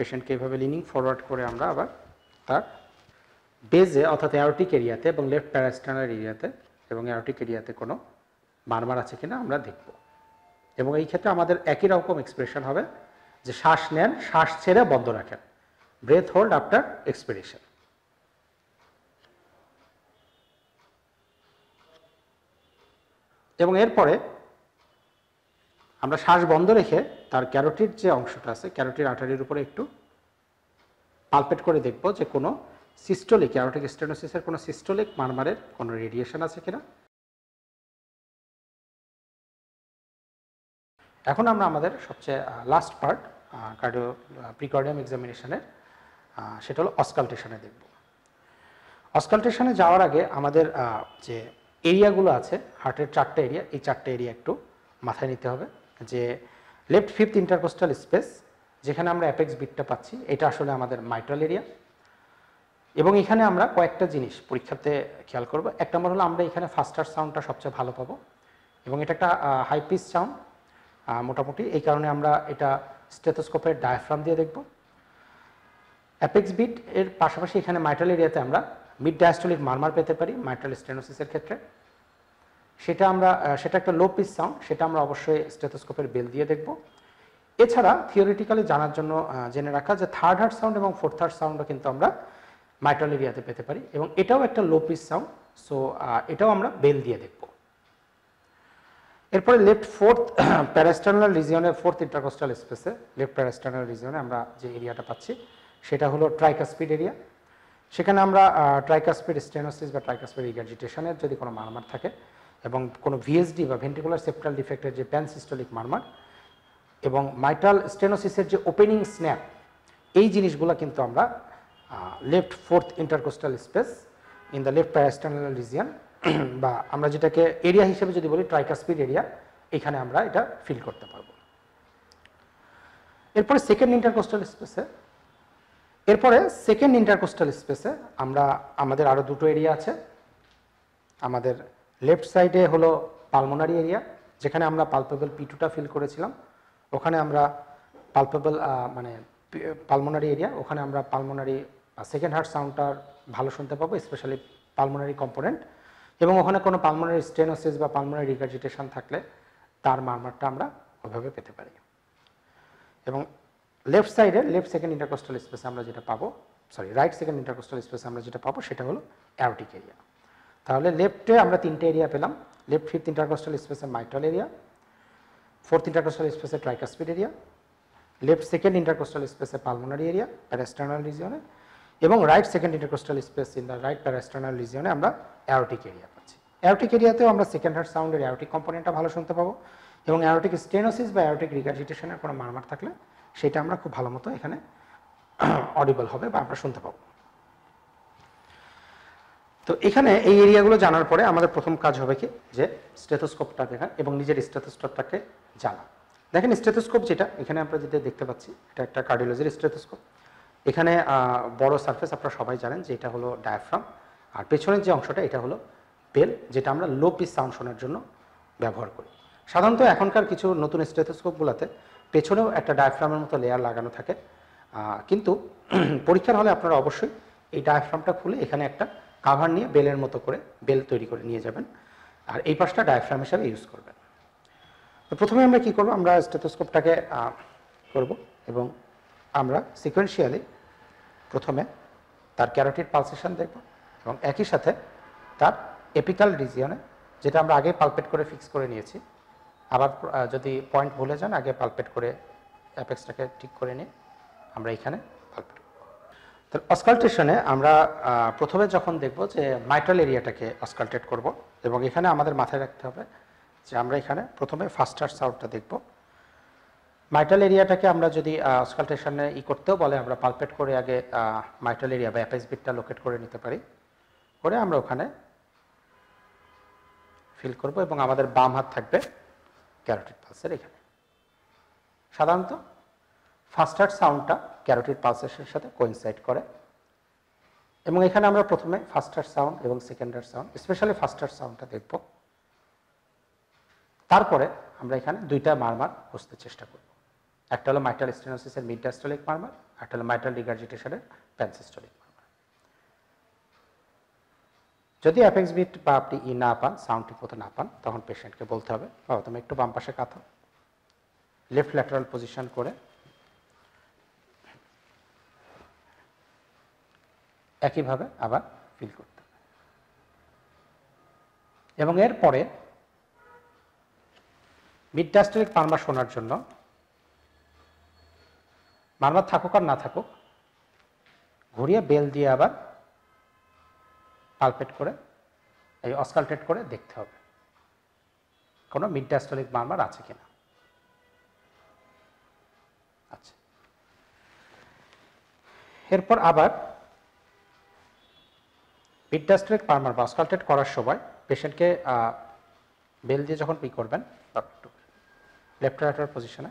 পেশেন্টকে এভাবে lining forward করে আমরা আবার তার বেজে অর্থাৎ অ্যারোটিক এরিয়াতে এবং লেফট প্যারাস্টানার এরিয়াতে এবং অ্যারোটিক এরিয়াতে কোনো মারমার আছে কিনা আমরা দেখব এবং এই ক্ষেত্রে আমাদের একই রকম এক্সপ্রেশন হবে যে শ্বাস নেন শ্বাস ছেড়ে বন্ধ রাখেন ব্রেথ হোল্ড আফটার এক্সপিরেশন এবং এরপরে আমরা শ্বাস বন্ধ রেখে তার ক্যারোটির যে অংশটা আছে ক্যারোটির আটারির উপরে একটু পালপেট করে দেখব যে কোনো সিস্টোলিক ক্যারোটিক স্টেনোসিসের কোনো সিস্টোলিক মারমারের কোনো রেডিয়েশন আছে কিনা এখন আমরা আমাদের সবচেয়ে লাস্ট পার্ট কার্ডিও প্রিকার্ডিয়াম এক্সামিনেশনের সেটা হলো অসকালটেশনে দেখব অসকালটেশনে যাওয়ার আগে আমাদের যে এরিয়াগুলো আছে হার্টের চারটে এরিয়া এই চারটে এরিয়া একটু মাথায় নিতে হবে যে লেফট ফিফথ ইন্টারকোস্টাল স্পেস যেখানে আমরা অ্যাপেক্স বিটটা পাচ্ছি এটা আসলে আমাদের মাইট্রাল এরিয়া এবং এখানে আমরা কয়েকটা জিনিস পরীক্ষাতে খেয়াল করব এক নম্বর হলো আমরা এখানে ফাস্টার সাউন্ডটা সবচেয়ে ভালো পাবো এবং এটা একটা হাই পিস সাউন্ড মোটামুটি এই কারণে আমরা এটা স্টেথোস্কোপের ডায়াফ্রাম দিয়ে দেখব অ্যাপেক্স বিট এর পাশাপাশি এখানে মাইট্রাল এরিয়াতে আমরা মিড ডায়াস্টোলিক মারমার পেতে পারি মাইট্রাল স্টেনোসিসের ক্ষেত্রে সেটা আমরা সেটা একটা লো পিস সাউন্ড সেটা আমরা অবশ্যই স্টেথোস্কোপের বেল দিয়ে দেখব এছাড়া থিওরিটিক্যালি জানার জন্য জেনে রাখা যে থার্ড হার্ট সাউন্ড এবং ফোর্থ হার্ট সাউন্ডও কিন্তু আমরা মাইট্রাল এরিয়াতে পেতে পারি এবং এটাও একটা লো পিস সাউন্ড সো এটাও আমরা বেল দিয়ে দেখব এরপরে লেফট ফোর্থ প্যারাস্টার্নাল রিজিয়নের ফোর্থ ইন্টারকোস্টাল স্পেসে লেফট প্যারাস্টার্নাল রিজিয়নে আমরা যে এরিয়াটা পাচ্ছি সেটা হলো ট্রাইকাসপিড এরিয়া সেখানে আমরা ট্রাইকাসপিড স্টেনোসিস বা ট্রাইকাসপিড ইগ্যাজিটেশনের যদি কোনো মারামার থাকে এবং কোনো ভিএসডি বা ভেন্টিকুলার সেপ্টাল ডিফেক্টের যে প্যানসিস্টোলিক মারমার এবং মাইটাল স্টেনোসিসের যে ওপেনিং স্ন্যাপ এই জিনিসগুলো কিন্তু আমরা left fourth intercostal space in the left parasternal region বা আমরা যেটাকে এরিয়া হিসেবে যদি বলি ট্রাইকাসপিড এরিয়া এখানে আমরা এটা ফিল করতে পারবো এরপরে সেকেন্ড ইন্টারকোস্টাল স্পেসে এরপরে সেকেন্ড ইন্টারকোস্টাল স্পেসে আমরা আমাদের আরও দুটো এরিয়া আছে আমাদের লেফট সাইডে হলো পালমোনারি এরিয়া যেখানে আমরা পালপেবল পিটুটা ফিল করেছিলাম ওখানে আমরা পালপেবল মানে পালমোনারি এরিয়া ওখানে আমরা পালমোনারি সেকেন্ড হার্ট সাউন্ডটার ভালো শুনতে পাবো স্পেশালি পালমোনারি কম্পোনেন্ট এবং ওখানে কোনো পালমোনারি স্টেনোসিস বা পালমোনারি রিগার্জিটেশন থাকলে তার মারমারটা আমরা ওইভাবে পেতে পারি এবং লেফট সাইডে লেফট সেকেন্ড ইন্টারকোস্টাল স্পেসে আমরা যেটা পাবো সরি রাইট সেকেন্ড ইন্টারকোস্টাল স্পেসে আমরা যেটা পাবো সেটা হলো অ্যারোটিক এরিয়া তাহলে লেফটে আমরা তিনটে এরিয়া পেলাম লেফট ফিফথ ইন্টারকোস্টাল স্পেসে মাইট্রাল এরিয়া ফোর্থ ইন্টারকোস্টাল স্পেসে tricuspid area left second intercostal স্পেসে পালমোনারি এরিয়া প্যারাস্টার্নাল রিজিয়নে এবং right second intercostal space in the right parasternal রিজিয়নে আমরা অ্যারোটিক এরিয়া পাচ্ছি অ্যারোটিক এরিয়াতেও আমরা সেকেন্ড হার্ড সাউন্ডের অ্যারোটিক কম্পোনেন্টটা ভালো শুনতে পাবো এবং অ্যারোটিক স্টেনোসিস বা অ্যারোটিক রিগার্জিটেশনের কোনো মারমার থাকলে সেটা আমরা খুব ভালো মতো এখানে অডিবল হবে বা আমরা শুনতে পাবো তো এখানে এই এরিয়াগুলো জানার পরে আমাদের প্রথম কাজ হবে কি যে স্টেথোস্কোপটা দেখা হ্যাঁ, এবং নিজের স্টেথোস্কোপটাকে জানা দেখেন স্টেথোস্কোপ যেটা এখানে আমরা যেটা দেখতে পাচ্ছি এটা একটা কার্ডিওলজির স্টেথোস্কোপ এখানে বড় সারফেস আপনারা সবাই জানেন যে এটা হলো ডায়াফ্রাম আর পেছনের যে অংশটা এটা হলো বেল যেটা আমরা লো পিস সাউন্ড শোনার জন্য ব্যবহার করি সাধারণত এখনকার কিছু নতুন স্টেথোস্কোপগুলোতে পেছনেও একটা ডায়াফ্রামের মতো লেয়ার লাগানো থাকে কিন্তু পরীক্ষার হলে আপনারা অবশ্যই এই ডায়াফ্রামটা খুলে এখানে একটা কাভার নিয়ে বেলের মতো করে বেল তৈরি করে নিয়ে যাবেন আর এই পাশটা ডায়াফ্রাম হিসাবে ইউজ করবেন তো প্রথমে আমরা কি করব আমরা স্টেথোস্কোপটাকে করব এবং আমরা সিকোয়েন্সিয়ালি প্রথমে তার ক্যারোটির পালসেশন দেখব এবং একই সাথে তার এপিক্যাল রিজিয়নে যেটা আমরা আগে পালপেট করে ফিক্স করে নিয়েছি আবার যদি পয়েন্ট ভুলে যান আগে পালপেট করে অ্যাপেক্সটাকে ঠিক করে নিয়ে আমরা এখানে পালপেট তাহলে অসকাল্টেশনে আমরা প্রথমে যখন দেখব যে মাইট্রাল এরিয়াটাকে অসকাল্টেট করব এবং এখানে আমাদের মাথায় রাখতে হবে যে আমরা এখানে প্রথমে ফাস্টার সাউন্ডটা দেখব মাইট্রাল এরিয়াটাকে আমরা যদি অসকাল্টেশনে ই করতেও বলে আমরা পালপেট করে আগে মাইট্রাল এরিয়া বা অ্যাপেস বিটটা লোকেট করে নিতে পারি করে আমরা ওখানে ফিল করব এবং আমাদের বাম হাত থাকবে ক্যারোটিক পালসের এখানে সাধারণত ফাস্টার সাউন্ডটা ক্যারোটির পালসেশনের সাথে কোইনসাইড করে এবং এখানে আমরা প্রথমে ফাস্টার সাউন্ড এবং সেকেন্ডার সাউন্ড স্পেশালি ফাস্টার সাউন্ডটা দেখব তারপরে আমরা এখানে দুইটা মারমার বুঝতে চেষ্টা করব একটা হলো মাইটাল স্টেনোসিসের মিডাস্টলিক মারমার একটা হলো মাইটাল ডিগার্জিটেশনের প্যানসিস্টোলিক মারমার যদি অ্যাপেক্স বিট বা আপনি ই e না পান সাউন্ডটি মতো না পান তখন পেশেন্টকে বলতে হবে বাবা তুমি একটু বাম পাশে কাঁথো লেফট ল্যাটারাল পজিশন করে একইভাবে আবার ফিল করতে এবং এরপরে মিডডাস্ট্রিক পারমা শোনার জন্য মারমার থাকুক আর না থাকুক ঘুরিয়ে বেল দিয়ে আবার পালপেট করে এই অসকালটেট করে দেখতে হবে কোনো মিডডাস্টলিক মারমার আছে কিনা আচ্ছা এরপর আবার বিডাস্ট্রিক পারমার বাসকালটেট করার সময় পেশেন্টকে বেল দিয়ে যখন পিক করবেন লেফট রাইটার পজিশনে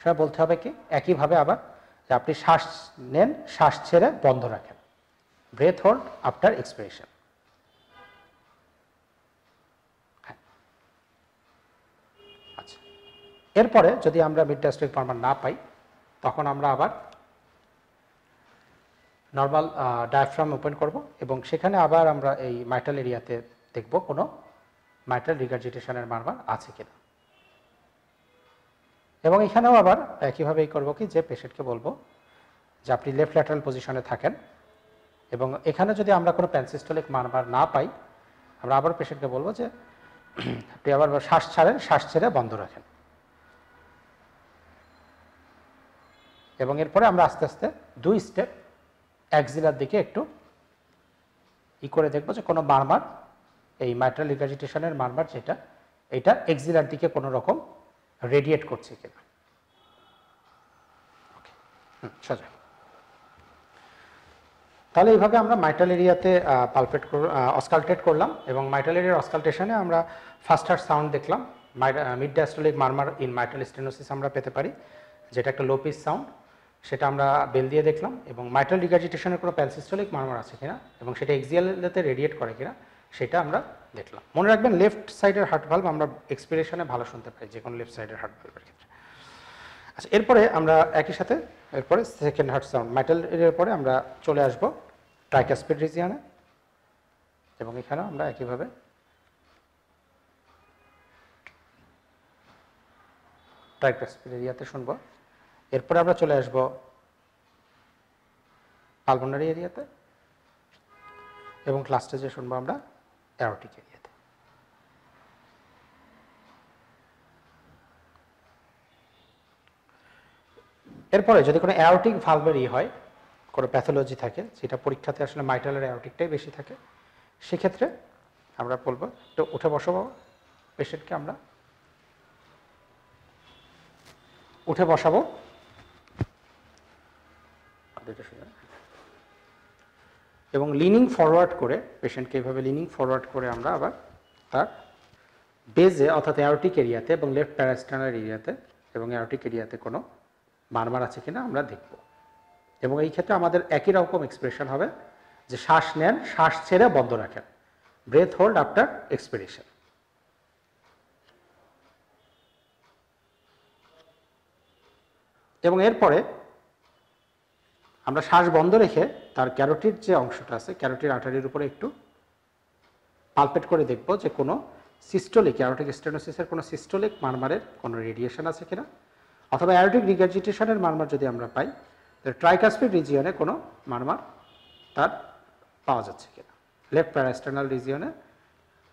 সেটা বলতে হবে কি একইভাবে আবার যে আপনি শ্বাস নেন শ্বাস ছেড়ে বন্ধ রাখেন ব্রেথ হোল্ড আফটার এক্সপ্রেশন এরপরে যদি আমরা মিড ডাস্ট্রিক পারমার না পাই তখন আমরা আবার নর্মাল ডায়াফ্রাম ওপেন করব এবং সেখানে আবার আমরা এই মাইটাল এরিয়াতে দেখব কোনো মাইটাল রিগার্জিটেশনের মারমার আছে কিনা এবং এখানেও আবার একইভাবেই করব কি যে পেশেন্টকে বলবো যে আপনি লেফট ল্যাটারাল পজিশনে থাকেন এবং এখানে যদি আমরা কোনো প্যানসিস্টোলিক মারমার না পাই আমরা আবার পেশেন্টকে বলবো যে আপনি আবার শ্বাস ছাড়েন শ্বাস ছেড়ে বন্ধ রাখেন এবং এরপরে আমরা আস্তে আস্তে দুই স্টেপ অ্যাক্সিলার দিকে একটু ই করে দেখবো যে কোনো মারমার এই মাইট্রাল ইগাজিটেশনের মারমার যেটা এটা এক্সিলার দিকে কোনো রকম রেডিয়েট করছে কিনা সাজা তাহলে এইভাবে আমরা মাইটাল এরিয়াতে পালপেট অস্কালটেট করলাম এবং মাইটাল এরিয়ার অস্কালটেশনে আমরা ফার্স্ট হার্ট সাউন্ড দেখলাম mid diastolic murmur in mitral stenosis আমরা পেতে পারি যেটা একটা লোপিস সাউন্ড সেটা আমরা বেল দিয়ে দেখলাম এবং মাইট্রাল রিগাজিটেশনের কোনো প্যানসিস্টোলিক মার্মার আছে কিনা এবং সেটা এক্সিয়ালতে রেডিয়েট করে কিনা সেটা আমরা দেখলাম মনে রাখবেন লেফট সাইডের হার্ট ভাল্ব আমরা এক্সপিরেশনে ভালো শুনতে পাই যে কোনো লেফট সাইডের হার্ট ভাল্বের ক্ষেত্রে আচ্ছা এরপরে আমরা একই সাথে এরপরে সেকেন্ড হার্ট সাউন্ড মেটাল এর পরে আমরা চলে আসবো ট্রাইকাসপিড রিজিয়ানে এবং এখানেও আমরা একইভাবে ট্রাইকাসপিড এরিয়াতে শুনবো এরপরে আমরা চলে আসব পালমোনারি এরিয়াতে এবং ক্লাসটা যে শুনবো আমরা অ্যারোটিক এরিয়াতে এরপরে যদি কোনো অ্যারোটিক ভালভের ই হয় কোনো প্যাথোলজি থাকে যেটা পরীক্ষাতে আসলে মাইটালের অ্যারোটিকটাই বেশি থাকে সেক্ষেত্রে আমরা বলবো একটু উঠে বসো বাবা পেশেন্টকে আমরা উঠে বসাবো দুটো সোজা এবং লিনিং ফরওয়ার্ড করে পেশেন্টকে এভাবে লিনিং ফরওয়ার্ড করে আমরা আবার তার বেজে অর্থাৎ অ্যারোটিক এরিয়াতে এবং লেফট প্যারাস্টানার এরিয়াতে এবং অ্যারোটিক এরিয়াতে কোনো মারমার আছে কিনা আমরা দেখব এবং এই ক্ষেত্রে আমাদের একই রকম এক্সপ্রেশন হবে যে শ্বাস নেন শ্বাস ছেড়ে বন্ধ রাখেন ব্রেথ হোল্ড আফটার এক্সপিরেশন এবং এরপরে আমরা শ্বাস বন্ধ রেখে তার ক্যারোটির যে অংশটা আছে ক্যারোটির আটারির উপরে একটু পালপেট করে দেখব যে কোনো সিস্টোলিক অ্যারোটিক স্টেনোসিসের কোনো সিস্টোলিক মারমারের কোনো রেডিয়েশন আছে কিনা অথবা অ্যারোটিক রিগার্জিটেশনের মারমার যদি আমরা পাই তাহলে ট্রাইকাসপিক রিজিয়নে কোনো মারমার তার পাওয়া যাচ্ছে কিনা লেফট প্যারাস্টার্নাল রিজিয়নে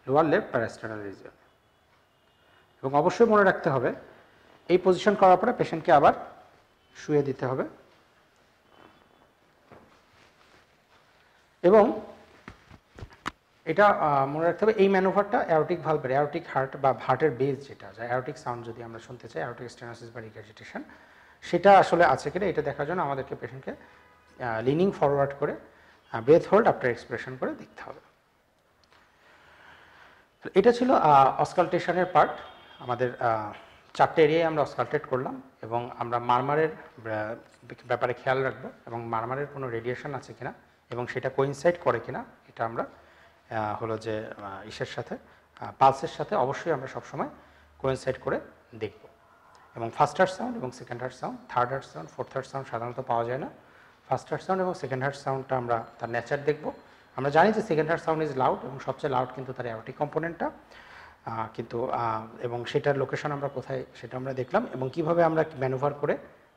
লোয়ার লেফট প্যারাস্টার্নাল রিজিয়নে এবং অবশ্যই মনে রাখতে হবে এই পজিশন করার পরে পেশেন্টকে আবার শুয়ে দিতে হবে এবং এটা মনে রাখতে হবে এই ম্যানোভারটা অ্যারোটিক ভালভের অ্যারোটিক হার্ট বা হার্টের বেস যেটা যায় অ্যারোটিক সাউন্ড যদি আমরা শুনতে চাই অ্যারোটিক স্টেনাসিস বা রিগাজিটেশন সেটা আসলে আছে কিনা এটা দেখার জন্য আমাদেরকে পেশেন্টকে লিনিং ফরওয়ার্ড করে ব্রেথ হোল্ড আফটার এক্সপ্রেশন করে দেখতে হবে এটা ছিল অসকালটেশনের পার্ট আমাদের চারটে এরিয়ায় আমরা অসকালটেট করলাম এবং আমরা মারমারের ব্যাপারে খেয়াল রাখবো এবং মারমারের কোনো রেডিয়েশন আছে কিনা এবং সেটা কোইনসাইড করে কিনা এটা আমরা হলো যে ইসের সাথে পালসের সাথে অবশ্যই আমরা সবসময় কোয়েনসাইড করে দেখব এবং ফার্স্ট হার্ট সাউন্ড এবং second heart sound third heart sound fourth heart sound সাধারণত পাওয়া যায় না ফার্স্ট হার্ট সাউন্ড এবং সেকেন্ড হার্ট সাউন্ডটা আমরা তার নেচার দেখব আমরা জানি যে second heart sound is loud এবং সবচেয়ে লাউড কিন্তু তার অ্যাওটিক কম্পোনেন্টটা কিন্তু এবং সেটার লোকেশন আমরা কোথায় সেটা আমরা দেখলাম এবং কিভাবে আমরা ম্যানুভার করে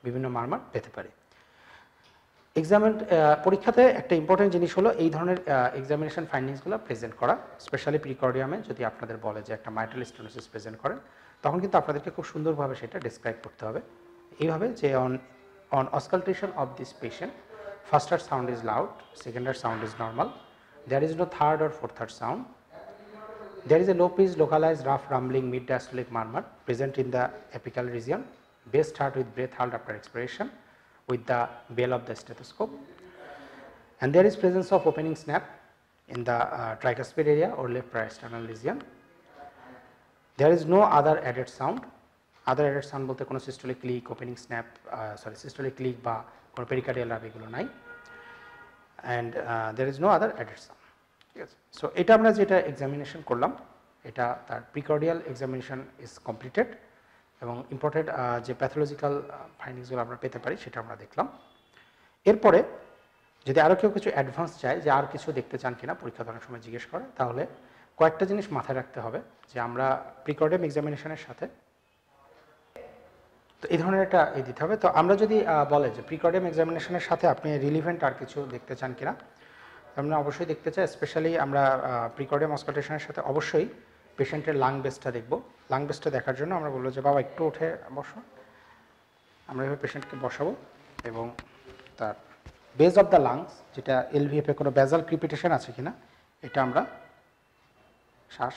বিভিন্ন মারমার পেতে পারি এক্সাম uh, পরীক্ষাতে একটা ইম্পর্টেন্ট জিনিস হলো এই ধরনের এক্সামিনেশন ফাইন্ডিংসগুলো প্রেজেন্ট করা স্পেশালি প্রিকর্ডিয়ামে যদি আপনাদের বলে যে একটা মাইট্রাল স্টোনোসিস প্রেজেন্ট করেন তখন কিন্তু আপনাদেরকে খুব সুন্দরভাবে সেটা ডিসক্রাইব করতে হবে এইভাবে যে on on auscultation of this patient first heart sound is loud second heart sound is normal there is no third or fourth heart sound there is a low pitch localize rough rumbling mid diastolic murmur present in the apical region best heard with breath hold after expression with the bell of the stethoscope. And there is presence of opening snap in the uh, tricuspid area or left parasternal lesion. There is no other added sound. Other added sound both the systolic leak, opening snap, uh, sorry, systolic leak, ba, or pericardial lab, and uh, there is no other added sound. Yes. So, it is examination column, it is the precordial examination is completed. এবং important যে pathological ফাইন্ডিংসগুলো আমরা পেতে পারি সেটা আমরা দেখলাম এরপরে যদি আরও কেউ কিছু অ্যাডভান্স চায় যে আর কিছু দেখতে চান কিনা পরীক্ষা অনেক সময় জিজ্ঞেস করে তাহলে কয়েকটা জিনিস মাথায় রাখতে হবে যে আমরা প্রিকর্ডেম এক্সামিনেশনের সাথে তো এই ধরনের একটা এ দিতে হবে তো আমরা যদি বলে যে প্রিকর্ডেম এক্সামিনেশনের সাথে আপনি রিলিভেন্ট আর কিছু দেখতে চান কিনা আমরা অবশ্যই দেখতে চাই স্পেশালি আমরা প্রিকর্ডেম অসকালটেশনের সাথে অবশ্যই পেশেন্টের লাং বেসটা দেখব লাং বেসটা দেখার জন্য আমরা বলবো যে বাবা একটু উঠে বসো আমরা এভাবে পেশেন্টকে বসাবো এবং তার বেজ অফ দ্য লাংস যেটা এলভিএফে কোনো বেজাল ক্রিপিটেশন আছে কিনা এটা আমরা শ্বাস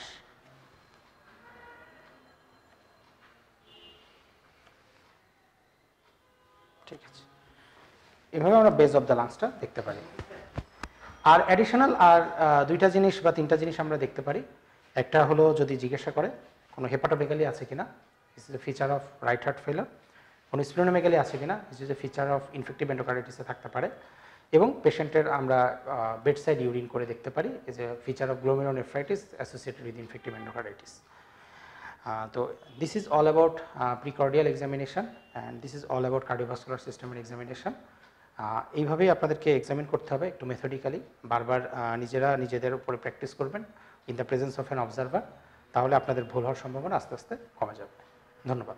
ঠিক আছে এভাবে আমরা বেজ অফ দ্য লাংসটা দেখতে পারি আর অ্যাডিশনাল আর দুইটা জিনিস বা তিনটা জিনিস আমরা দেখতে পারি একটা হলো যদি জিজ্ঞাসা করে কোনো হেপাটোমেগালি আছে কিনা is is a feature of right heart failure কোনো স্প্লেনোমেগালি আছে কিনা is is a feature of infective এন্ডোকার্ডিটিসে থাকতে পারে এবং পেশেন্টের আমরা বেড সাইড ইউরিন করে দেখতে পারি is a feature of glomerulonephritis associated with infective endocarditis তো this is all about precordial examination and this is all about cardiovascular সিস্টেমের এক্সামিনেশান এইভাবেই আপনাদেরকে এক্সামিন করতে হবে একটু মেথডিক্যালি বারবার নিজেরা নিজেদের উপরে প্র্যাকটিস করবেন in the presence of an observer তাহলে আপনাদের ভুল হওয়ার সম্ভাবনা আস্তে আস্তে কমে যাবে ধন্যবাদ